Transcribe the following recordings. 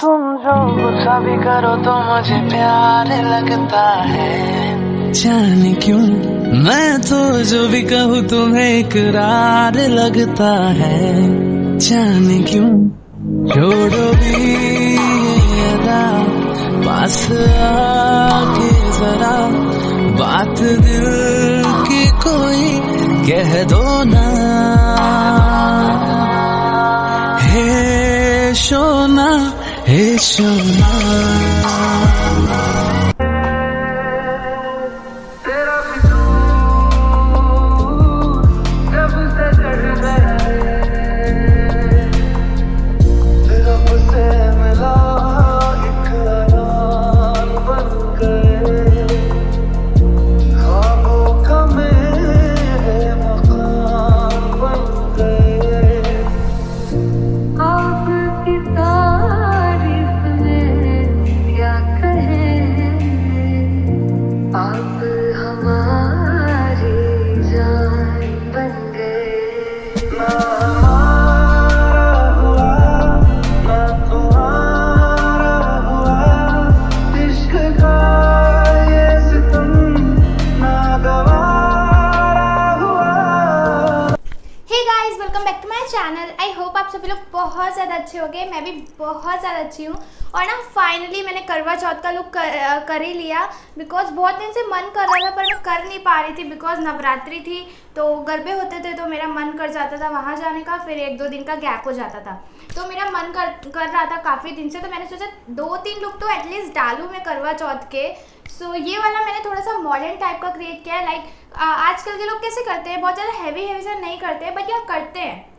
तुम जो गुस्सा भी करो तो मुझे प्यार लगता है जाने क्यों मैं तो जो भी कहूँ तुम्हें इकरार लगता है जाने क्यों छोड़ो भी अदा पास आके जरा बात दिल की कोई कह दो ना 一生难。सभी लोग बहुत ज़्यादा अच्छे हो गए मैं भी बहुत ज़्यादा अच्छी हूँ और ना फाइनली मैंने करवा चौथ का लुक कर, कर ही लिया बिकॉज बहुत दिन से मन कर रहा था पर मैं कर नहीं पा रही थी बिकॉज नवरात्रि थी तो गरबे होते थे तो मेरा मन कर जाता था वहाँ जाने का फिर एक दो दिन का गैप हो जाता था तो मेरा मन कर कर रहा था काफ़ी दिन से तो मैंने सोचा दो तीन लुक तो एटलीस्ट डालूँ मैं करवा चौथ के सो so, ये वाला मैंने थोड़ा सा मॉडर्न टाइप का क्रिएट किया है लाइक आजकल के लोग कैसे करते हैं बहुत ज़्यादा हैवी हैवी सा नहीं करते हैं बट यह करते हैं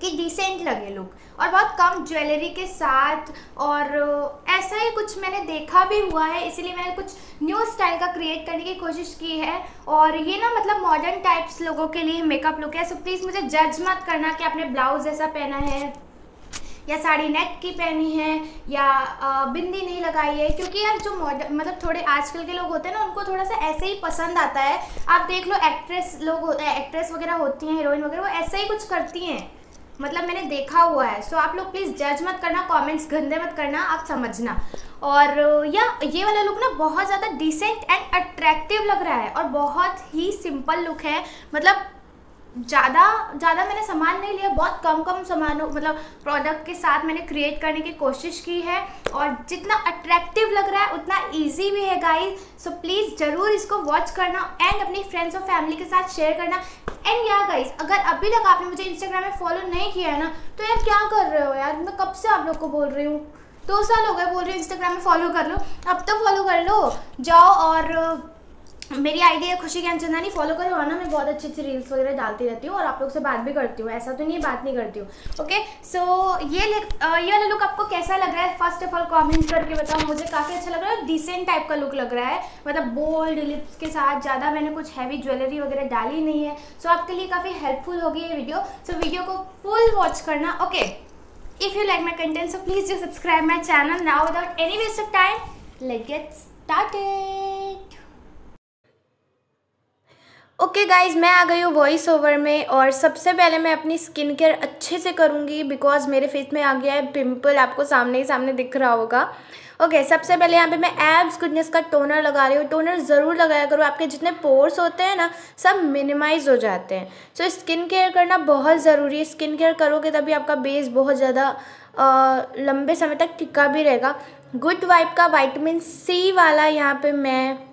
कि डिसेंट लगे लुक और बहुत कम ज्वेलरी के साथ और uh, ऐसा ही कुछ मैंने देखा भी हुआ है इसीलिए मैंने कुछ न्यू स्टाइल का क्रिएट करने की कोशिश की है और ये ना मतलब मॉडर्न टाइप्स लोगों के लिए मेकअप लुक है सो प्लीज़ मुझे जज मत करना कि आपने ब्लाउज़ ऐसा पहना है या साड़ी नेक की पहनी है या uh, बिंदी नहीं लगाई है क्योंकि यार जो मॉडल मतलब थोड़े आजकल के लोग होते हैं ना उनको थोड़ा सा ऐसे ही पसंद आता है आप देख लो एक्ट्रेस लोग एक्ट्रेस uh, वगैरह होती हैं हीरोइन वगैरह वो ऐसे ही कुछ करती हैं मतलब मैंने देखा हुआ है सो so, आप लोग प्लीज़ जज मत करना कमेंट्स गंदे मत करना आप समझना और या ये वाला लुक ना बहुत ज़्यादा डिसेंट एंड अट्रैक्टिव लग रहा है और बहुत ही सिंपल लुक है मतलब ज़्यादा ज़्यादा मैंने सामान नहीं लिया बहुत कम कम सामानों मतलब प्रोडक्ट के साथ मैंने क्रिएट करने की कोशिश की है और जितना अट्रैक्टिव लग रहा है उतना इजी भी है गाइस सो प्लीज़ ज़रूर इसको वॉच करना एंड अपनी फ्रेंड्स और फैमिली के साथ शेयर करना एंड या गाइस अगर अभी तक आपने मुझे इंस्टाग्राम में फॉलो नहीं किया है ना तो यार क्या कर रहे हो यार मैं कब से आप लोग को बोल रही हूँ दो साल हो गए बोल रही हूँ इंस्टाग्राम में फॉलो कर लो अब तो फॉलो कर लो जाओ और मेरी आईडी है खुशी ज्ञान चंदानी फॉलो करो और ना मैं बहुत अच्छे अच्छे रील्स वगैरह डालती रहती हूँ और आप लोग से बात भी करती हूँ ऐसा तो नहीं बात नहीं करती हूँ ओके सो so, ये ये वाला लुक आपको कैसा लग रहा है फर्स्ट ऑफ ऑल कमेंट करके बताओ मुझे काफ़ी अच्छा लग रहा है डिसेंट टाइप का लुक लग रहा है मतलब बोल्ड लिप्स के साथ ज़्यादा मैंने कुछ हैवी ज्वेलरी वगैरह डाली नहीं है सो so, आपके लिए काफ़ी हेल्पफुल होगी ये वीडियो सो so, वीडियो को फुल वॉच करना okay if you like my content so please you subscribe my channel now without any waste of time let get start okay okay guys मैं आ गई हूँ voice over में और सबसे पहले मैं अपनी स्किन केयर अच्छे से करूँगी बिकॉज मेरे फेस में आ गया है पिंपल आपको सामने ही सामने दिख रहा होगा ओके okay, सबसे पहले यहाँ पे मैं एब्स गुडनेस का टोनर लगा रही हूँ टोनर ज़रूर लगाया करो आपके जितने पोर्स होते हैं ना सब मिनिमाइज हो जाते हैं सो so, स्किन केयर करना बहुत ज़रूरी है स्किन केयर करोगे तभी आपका बेस बहुत ज़्यादा लंबे समय तक टिका भी रहेगा गुड वाइप का वाइटमिन सी वाला यहाँ पर मैं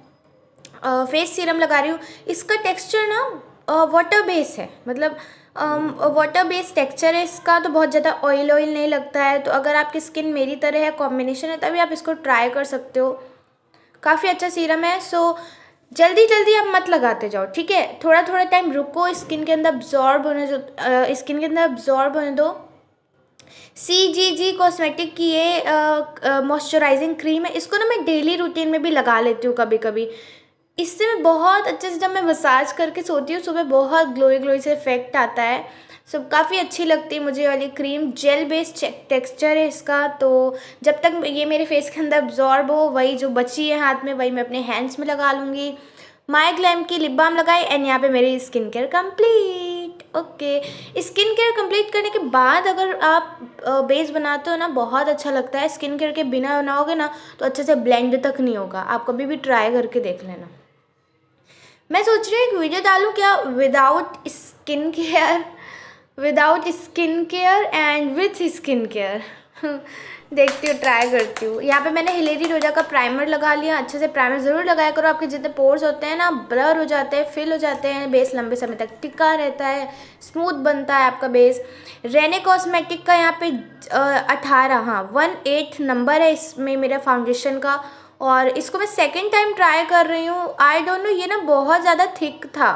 फेस सीरम लगा रही हूँ इसका टेक्सचर ना वाटर बेस है मतलब वाटर बेस्ड टेक्सचर है इसका तो बहुत ज़्यादा ऑयल ऑयल नहीं लगता है तो अगर आपकी स्किन मेरी तरह है कॉम्बिनेशन है तभी आप इसको ट्राई कर सकते हो काफ़ी अच्छा सीरम है सो जल्दी जल्दी आप मत लगाते जाओ ठीक है थोड़ा थोड़ा टाइम रुको स्किन के अंदर अब्जॉर्ब होने दो स्किन के अंदर अब्जॉर्ब होने दो सी जी जी कॉस्मेटिक की ये मॉइस्चराइजिंग क्रीम है इसको ना मैं डेली रूटीन में भी लगा लेती हूँ कभी कभी इससे मैं बहुत अच्छे से जब मैं मसाज करके सोती हूँ सुबह बहुत ग्लोई ग्लोई से इफेक्ट आता है सब काफ़ी अच्छी लगती है मुझे वाली क्रीम जेल बेस्ड टेक्सचर है इसका तो जब तक ये मेरे फेस के अंदर अब्जॉर्ब हो वही जो बची है हाथ में वही मैं अपने हैंड्स में लगा लूँगी माई ग्लैम की लिप बाम लगाई एंड यहाँ पे मेरी skin care complete okay skin care complete करने के बाद अगर आप बेस बनाते हो ना बहुत अच्छा लगता है स्किन केयर के बिना बनाओगे ना तो अच्छे से ब्लेंड तक नहीं होगा आप कभी भी ट्राई करके देख लेना मैं सोच रही हूँ एक वीडियो डालूँ क्या without skin care without skin care and with skin care देखती हूँ ट्राई करती हूँ यहाँ पे मैंने हिलेरी रोजा का प्राइमर लगा लिया अच्छे से प्राइमर ज़रूर लगाया करो आपके जितने पोर्स होते हैं ना ब्लर हो जाते हैं फिल हो जाते हैं बेस लंबे समय तक टिका रहता है स्मूथ बनता है आपका बेस रेने कॉस्मेटिक का यहाँ पे अठारह हाँ वन एट नंबर है इसमें मेरा फाउंडेशन का और इसको मैं सेकेंड टाइम ट्राई कर रही हूँ आई डोंट नो ये ना बहुत ज़्यादा थिक था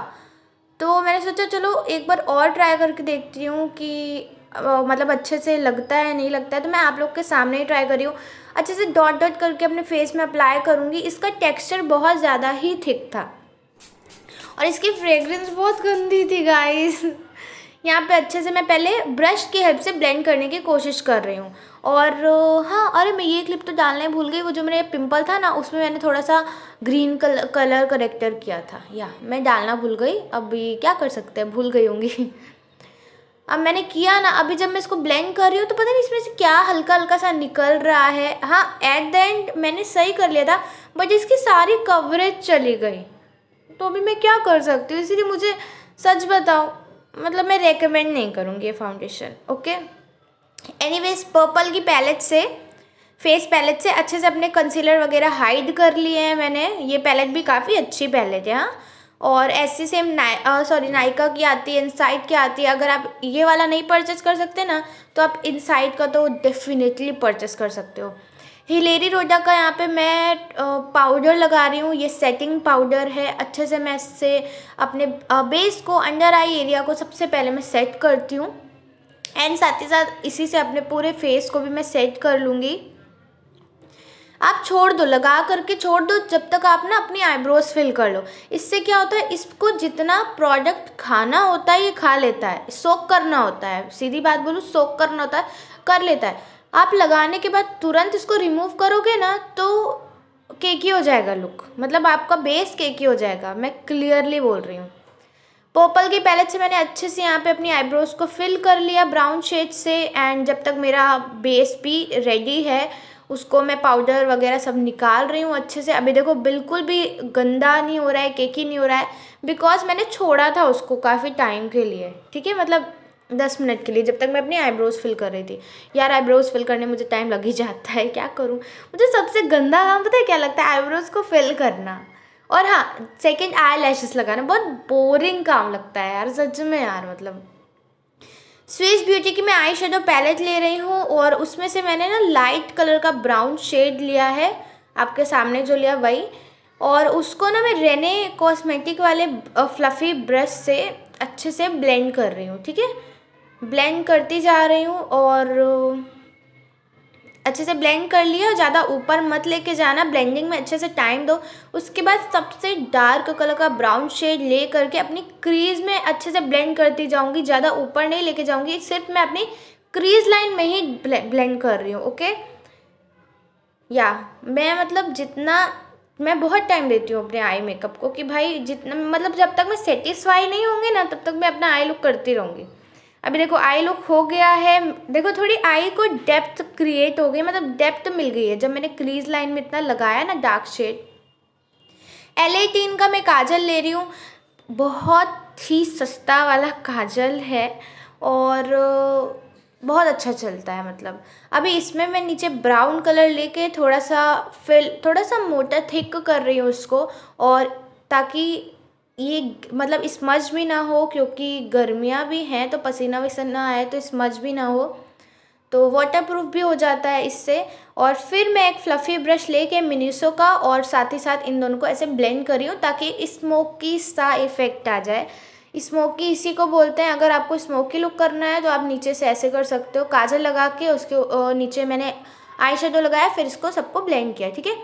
तो मैंने सोचा चलो एक बार और ट्राई करके देखती हूँ कि मतलब अच्छे से लगता है नहीं लगता है तो मैं आप लोग के सामने ही ट्राई करी हूँ अच्छे से डॉट डॉट करके अपने फेस में अप्लाई करूँगी इसका टेक्स्चर बहुत ज़्यादा ही थिक था और इसकी फ्रेगरेंस बहुत गंदी थी गाइस यहाँ पे अच्छे से मैं पहले ब्रश की हेल्प से ब्लेंड करने की कोशिश कर रही हूँ और हाँ अरे मैं ये क्लिप तो डालने भूल गई वो जो मेरे पिंपल था ना उसमें मैंने थोड़ा सा ग्रीन कलर कलर करेक्टर किया था या मैं डालना भूल गई अभी क्या कर सकते हैं भूल गई होंगी अब मैंने किया ना अभी जब मैं इसको ब्लेंड कर रही हूँ तो पता नहीं इसमें से क्या हल्का हल्का सा निकल रहा है हाँ एट द एंड मैंने सही कर लिया था बट इसकी सारी कवरेज चली गई तो अभी मैं क्या कर सकती हूँ इसीलिए मुझे सच बताओ मतलब मैं रेकमेंड नहीं करूँगी ये फाउंडेशन ओके एनीवेज पर्पल की पैलेट से फेस पैलेट से अच्छे से अपने कंसीलर वगैरह हाइड कर लिए हैं मैंने ये पैलेट भी काफ़ी अच्छी पैलेट है हाँ और ऐसी सेम ना सॉरी नायका की आती है इनसाइट की आती है अगर आप ये वाला नहीं परचेस कर सकते ना तो आप इनसाइड का तो डेफिनेटली परचेस कर सकते हो हिलेरी रोडा का यहाँ पे मैं पाउडर लगा रही हूँ ये सेटिंग पाउडर है अच्छे से मैं इससे अपने बेस को अंडर आई एरिया को सबसे पहले मैं सेट करती हूँ एंड साथ ही साथ इसी से अपने पूरे फेस को भी मैं सेट कर लूँगी आप छोड़ दो लगा करके छोड़ दो जब तक आप ना अपनी आईब्रोज फिल कर लो इससे क्या होता है इसको जितना प्रोडक्ट खाना होता है ये खा लेता है सोक करना होता है सीधी बात बोलूँ सोक करना होता है कर लेता है आप लगाने के बाद तुरंत इसको रिमूव करोगे ना तो केकी हो जाएगा लुक मतलब आपका बेस केकी हो जाएगा मैं क्लियरली बोल रही हूँ पर्पल की पैलेट से मैंने अच्छे से यहाँ पे अपनी आईब्रोज को फिल कर लिया ब्राउन शेड से एंड जब तक मेरा बेस भी रेडी है उसको मैं पाउडर वगैरह सब निकाल रही हूँ अच्छे से अभी देखो बिल्कुल भी गंदा नहीं हो रहा है केकी नहीं हो रहा है बिकॉज मैंने छोड़ा था उसको काफ़ी टाइम के लिए ठीक है मतलब दस मिनट के लिए जब तक मैं अपनी आईब्रोज फिल कर रही थी यार आईब्रोज फिल करने मुझे टाइम लग ही जाता है क्या करूँ मुझे सबसे गंदा काम पता है क्या लगता है आईब्रोज को फिल करना और हाँ सेकेंड आई लैशेस लगाना बहुत बोरिंग काम लगता है यार सच में यार मतलब स्विस ब्यूटी की मैं आई शेडो पैलेट ले रही हूँ और उसमें से मैंने ना लाइट कलर का ब्राउन शेड लिया है आपके सामने जो लिया वही और उसको ना मैं रेने कॉस्मेटिक वाले फ्लफ़ी ब्रश से अच्छे से ब्लेंड कर रही हूँ ठीक है ब्लेंड करती जा रही हूँ और अच्छे से ब्लेंड कर लिया ज़्यादा ऊपर मत लेके जाना ब्लेंडिंग में अच्छे से टाइम दो उसके बाद सबसे डार्क कलर का ब्राउन शेड ले करके अपनी क्रीज में अच्छे से ब्लेंड करती जाऊँगी ज़्यादा ऊपर नहीं लेके जाऊँगी सिर्फ मैं अपनी क्रीज लाइन में ही ब्लेंड कर रही हूँ ओके या मैं मतलब जितना मैं बहुत टाइम देती हूँ अपने आई मेकअप को कि भाई जितना मतलब जब तक मैं सेटिस्फाई नहीं होंगे ना तब तक मैं अपना आई लुक करती रहूँगी अभी देखो आई लुक हो गया है देखो थोड़ी आई को डेप्थ क्रिएट हो गई मतलब डेप्थ मिल गई है जब मैंने क्रीज लाइन में इतना लगाया ना डार्क शेड एल एटीन का मैं काजल ले रही हूँ बहुत ही सस्ता वाला काजल है और बहुत अच्छा चलता है मतलब अभी इसमें मैं नीचे ब्राउन कलर लेके थोड़ा सा फिल थोड़ा सा मोटा थिक कर रही हूँ उसको और ताकि ये मतलब स्मज भी ना हो क्योंकि गर्मियाँ भी हैं तो पसीना वसीना आए तो स्मज भी ना हो तो वाटर प्रूफ भी हो जाता है इससे और फिर मैं एक फ्लफ़ी ब्रश लेके मिनीसो का और साथ ही साथ इन दोनों को ऐसे ब्लेंड कर रही हूँ ताकि स्मोकी सा इफ़ेक्ट आ जाए स्मोकी इसी को बोलते हैं अगर आपको स्मोकी लुक करना है तो आप नीचे से ऐसे कर सकते हो काजल लगा के उसके नीचे मैंने आई शेडो लगाया फिर इसको सबको ब्लेंड किया ठीक है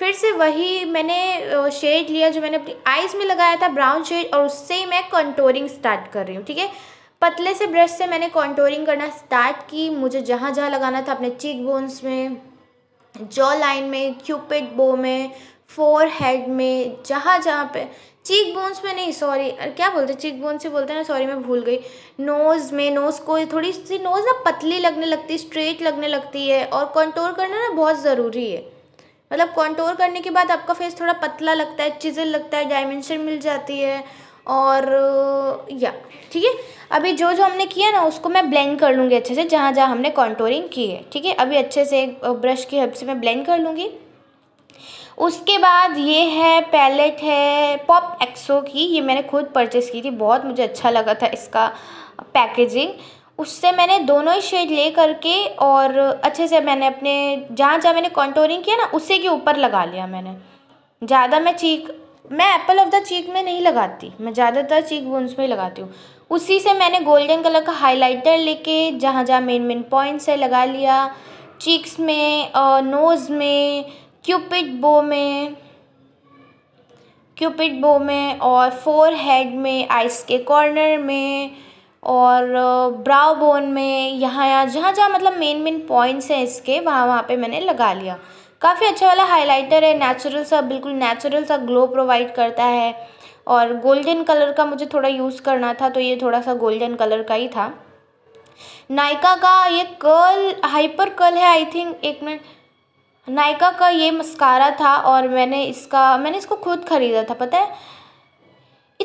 फिर से वही मैंने शेड लिया जो मैंने अपनी आइज़ में लगाया था ब्राउन शेड और उससे ही मैं कंटोरिंग स्टार्ट कर रही हूँ ठीक है पतले से ब्रश से मैंने कंटोरिंग करना स्टार्ट की मुझे जहाँ जहाँ लगाना था अपने चीक बोन्स में जॉ लाइन में क्यूपिड बो में फोर हेड में जहाँ जहाँ पे चीक बोन्स में नहीं सॉरी क्या बोलते चीक बोन्स से बोलते हैं ना सॉरी मैं भूल गई नोज़ में नोज़ को थोड़ी सी नोज़ ना पतली लगने लगती स्ट्रेट लगने लगती है और कंटोर करना ना बहुत ज़रूरी है मतलब कॉन्टोर करने के बाद आपका फेस थोड़ा पतला लगता है चिजल लगता है डायमेंशन मिल जाती है और या ठीक है अभी जो जो हमने किया ना उसको मैं ब्लेंड कर लूँगी अच्छे से जहाँ जहाँ हमने कॉन्टोरिंग की है ठीक है अभी अच्छे से एक ब्रश की हेल्प से मैं ब्लेंड कर लूँगी उसके बाद ये है पैलेट है पॉप एक्सो की ये मैंने खुद परचेस की थी बहुत मुझे अच्छा लगा था इसका पैकेजिंग उससे मैंने दोनों ही शेड ले करके और अच्छे से मैंने अपने जहाँ जहाँ मैंने कॉन्टोरिंग किया ना उसी के ऊपर लगा लिया मैंने ज़्यादा मैं चीक मैं एप्पल ऑफ द चीक में नहीं लगाती मैं ज़्यादातर चीक बोन्स में ही लगाती हूँ उसी से मैंने गोल्डन कलर का हाइलाइटर लेके जहाँ जहाँ मेन मेन पॉइंट्स है लगा लिया चीक्स में नोज़ में क्यूपिड बो में क्यूपिड बो में और फोर हेड में आइस के कॉर्नर में और ब्राउ बोन में यहाँ यहाँ जहाँ जहाँ मतलब मेन मेन पॉइंट्स हैं इसके वहाँ वहाँ पे मैंने लगा लिया काफ़ी अच्छा वाला हाइलाइटर है नेचुरल सा बिल्कुल नेचुरल सा ग्लो प्रोवाइड करता है और गोल्डन कलर का मुझे थोड़ा यूज़ करना था तो ये थोड़ा सा गोल्डन कलर का ही था नायका का ये कर्ल हाइपर कर्ल है आई थिंक एक मिनट नायका का ये मस्कारा था और मैंने इसका मैंने इसको खुद ख़रीदा था पता है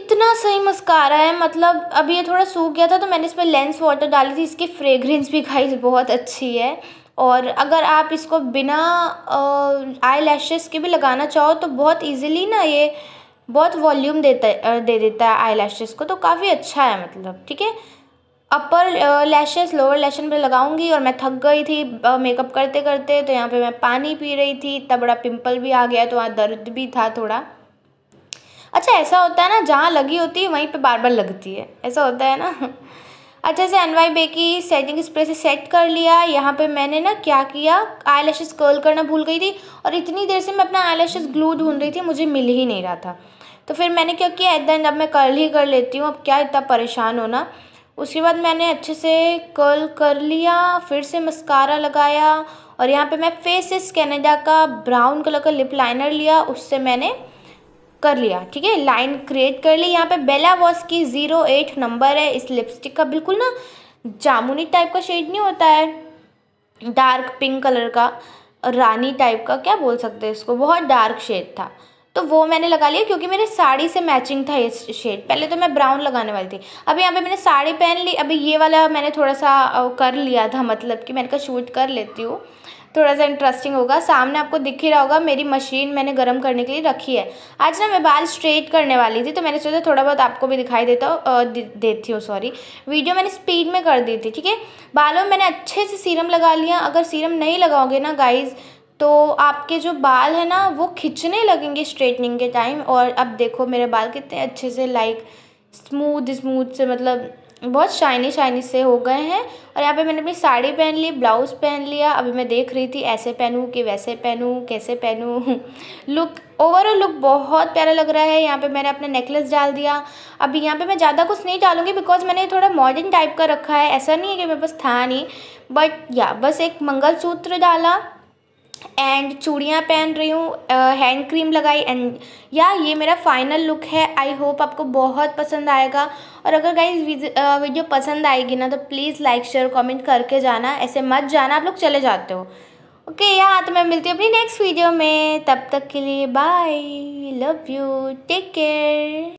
इतना सही मस्कारा है मतलब अभी ये थोड़ा सूख गया था तो मैंने इस पर लेंस वाटर डाली थी इसकी फ्रेगरेंस भी खाई बहुत अच्छी है और अगर आप इसको बिना आई लैशेज़ के भी लगाना चाहो तो बहुत इजीली ना ये बहुत वॉल्यूम देता दे देता है आई लैशेज़ को तो काफ़ी अच्छा है मतलब ठीक है अपर लैशेस लोअर लैशन पे लगाऊंगी और मैं थक गई थी मेकअप करते करते तो यहाँ पे मैं पानी पी रही थी इतना बड़ा पिंपल भी आ गया तो वहाँ दर्द भी था थोड़ा अच्छा ऐसा होता है ना जहाँ लगी होती है वहीं पे बार बार लगती है ऐसा होता है ना अच्छा से एनवाई बे की सेटिंग स्प्रे से सेट कर लिया यहाँ पे मैंने ना क्या किया आई लैशेज कर्ल करना भूल गई थी और इतनी देर से मैं अपना आई लैशेज ग्लू ढूंढ रही थी मुझे मिल ही नहीं रहा था तो फिर मैंने क्या किया एट द एंड अब मैं कर्ल ही कर लेती हूँ अब क्या इतना परेशान होना उसके बाद मैंने अच्छे से कर्ल कर लिया फिर से मस्कारा लगाया और यहाँ पे मैं फेसेस कैनेडा का ब्राउन कलर का लिप लाइनर लिया उससे मैंने कर लिया ठीक है लाइन क्रिएट कर ली यहाँ पे बेला वॉस की ज़ीरो एट नंबर है इस लिपस्टिक का बिल्कुल ना जामुनी टाइप का शेड नहीं होता है डार्क पिंक कलर का रानी टाइप का क्या बोल सकते हैं इसको बहुत डार्क शेड था तो वो मैंने लगा लिया क्योंकि मेरे साड़ी से मैचिंग था ये शेड पहले तो मैं ब्राउन लगाने वाली थी अभी यहाँ पे मैंने साड़ी पहन ली अभी ये वाला मैंने थोड़ा सा कर लिया था मतलब कि मैंने कहा शूट कर लेती हूँ थोड़ा सा इंटरेस्टिंग होगा सामने आपको दिख ही रहा होगा मेरी मशीन मैंने गर्म करने के लिए रखी है आज ना मैं बाल स्ट्रेट करने वाली थी तो मैंने सोचा थोड़ा बहुत आपको भी दिखाई देता हूँ देती हूँ सॉरी वीडियो मैंने स्पीड में कर दी थी ठीक है बालों में मैंने अच्छे से सीरम लगा लिया अगर सीरम नहीं लगाओगे ना गाइज़ तो आपके जो बाल है ना वो खिंचने लगेंगे स्ट्रेटनिंग के टाइम और अब देखो मेरे बाल कितने अच्छे से लाइक स्मूथ स्मूथ से मतलब बहुत शाइनी शाइनी से हो गए हैं और यहाँ पे मैंने अपनी साड़ी पहन ली ब्लाउज़ पहन लिया अभी मैं देख रही थी ऐसे पहनूँ कि वैसे पहनूँ कैसे पहनूँ लुक ओवरऑल लुक बहुत प्यारा लग रहा है यहाँ पे मैंने अपना नेकलेस डाल दिया अभी यहाँ पे मैं ज़्यादा कुछ नहीं डालूँगी बिकॉज मैंने थोड़ा मॉडर्न टाइप का रखा है ऐसा नहीं है कि मेरे पास था नहीं बट या बस एक मंगलसूत्र डाला एंड चूड़ियाँ पहन रही हूँ हैंड क्रीम लगाई एंड या ये मेरा फाइनल लुक है आई होप आपको बहुत पसंद आएगा और अगर गाइज वीडियो पसंद आएगी ना तो प्लीज़ लाइक शेयर कमेंट करके जाना ऐसे मत जाना आप लोग चले जाते हो ओके okay, यहाँ तो मैं मिलती हूँ अपनी नेक्स्ट वीडियो में तब तक के लिए bye love you take care